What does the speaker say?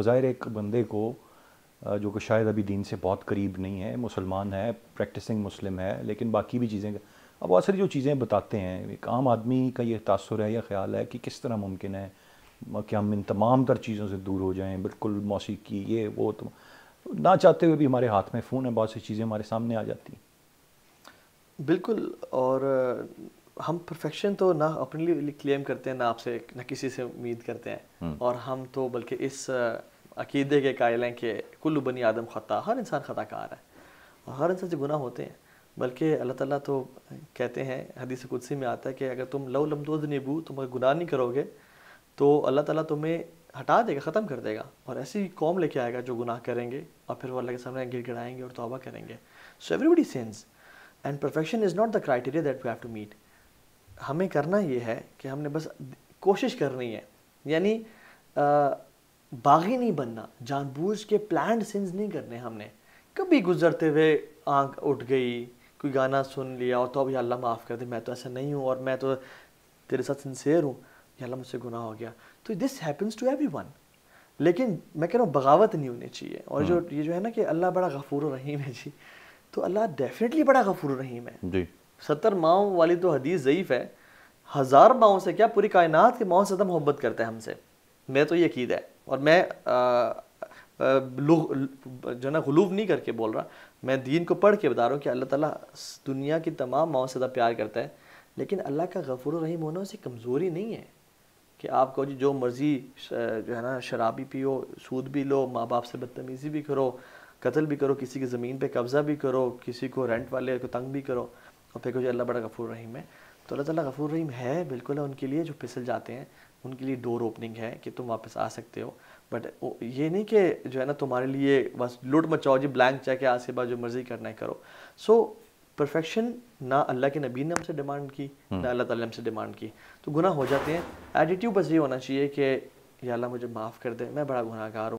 बज़ाहिर एक बंदे को जो कि शायद अभी दीन से बहुत करीब नहीं है मुसलमान है प्रैक्टिसिंग मुस्लिम है लेकिन बाकी भी चीज़ें अब बहुत सारी जो चीज़ें बताते हैं एक आम आदमी का ये तासर है या ख्याल है कि किस तरह मुमकिन है कि हम इन तमाम तर चीज़ों से दूर हो जाएं बिल्कुल मौसीकी ये वो तो ना चाहते हुए भी हमारे हाथ में फ़ोन है बहुत सी चीज़ें हमारे सामने आ जाती हैं बिल्कुल और हम परफेक्शन तो ना अपने लिए क्लेम करते हैं ना आपसे ना किसी से उम्मीद करते हैं हम्म। और हम तो बल्कि इस अकीदे के कायल हैं कि कुल्लु बनी आदम ख़ता हर इंसान ख़ताकार है और हर इंसान से गुना होते हैं बल्कि अल्लाह ताला तो कहते हैं हदीस कुदसी में आता है कि अगर तुम लव लमदोज नीबू तुम अगर गुनाह नहीं करोगे तो अल्लाह ताला तुम्हें हटा देगा ख़त्म कर देगा और ऐसी कौम लेके आएगा जो गुनाह करेंगे और फिर वो अल्लाह के सामने गिड़गिड़ाएंगे और तौबा करेंगे so everybody sense and perfection is not the criteria that we have to meet हमें करना ये है कि हमने बस कोशिश करनी है यानी बागी नहीं बनना जानबूझ के प्लान सिंस नहीं करने हमने कभी गुजरते हुए आंख उठ गई कोई गाना सुन लिया और तो अब अल्लाह माफ़ कर दे मैं तो ऐसा नहीं हूँ और मैं तो तेरे साथ सिंसेयर हूँ अल्लाह मुझसे गुनाह हो गया तो this happens to everyone लेकिन मैं कह रहा हूँ बगावत नहीं होनी चाहिए और जो हम्म। ये जो है ना कि अल्लाह बड़ा गफूर रहीम है जी तो अल्लाह डेफिनेटली बड़ा गफूर रहीम है जी सत्तर माओ वाली तो हदीस ज़यीफ़ है हज़ार माओ से क्या पूरी कायनात के माओ से ज़्यादा मोहब्बत करते हैं हमसे मैं तो यकीद है और मैं जो ना गलूब नहीं करके बोल रहा मैं दीन को पढ़ के बता रहा हूँ कि अल्लाह ताला दुनिया की तमाम माओ से ज़्यादा प्यार करता है लेकिन अल्लाह का गफुर रहीम होना उसे कमज़ोरी नहीं है कि आपको जी जो मर्ज़ी जो है ना शराबी पियो सूद भी लो माँ बाप से बदतमीज़ी भी करो कत्ल भी करो किसी की ज़मीन पे कब्ज़ा भी करो किसी को रेंट वाले को तंग भी करो और फिर कुछ अल्लाह बड़ा गफूर रहीम है तो अल्लाह ताला गफूर रहीम है बिल्कुल है उनके लिए जो फिसल जाते हैं उनके लिए डोर ओपनिंग है कि तुम वापस आ सकते हो बट ये नहीं कि जो है ना तुम्हारे लिए बस लुट मचाओ जी ब्लैंक चेक है आज से बाद जो मर्ज़ी करना है करो सो परफेक्शन ना अल्लाह के नबी ने हमसे डिमांड की हम्म। ना अल्लाह ताला हमसे डिमांड की तो गुनाह हो जाते हैं एटीट्यूड बस ये होना चाहिए कि या अल्लाह मुझे माफ़ कर दे मैं बड़ा गुनाहगार हूँ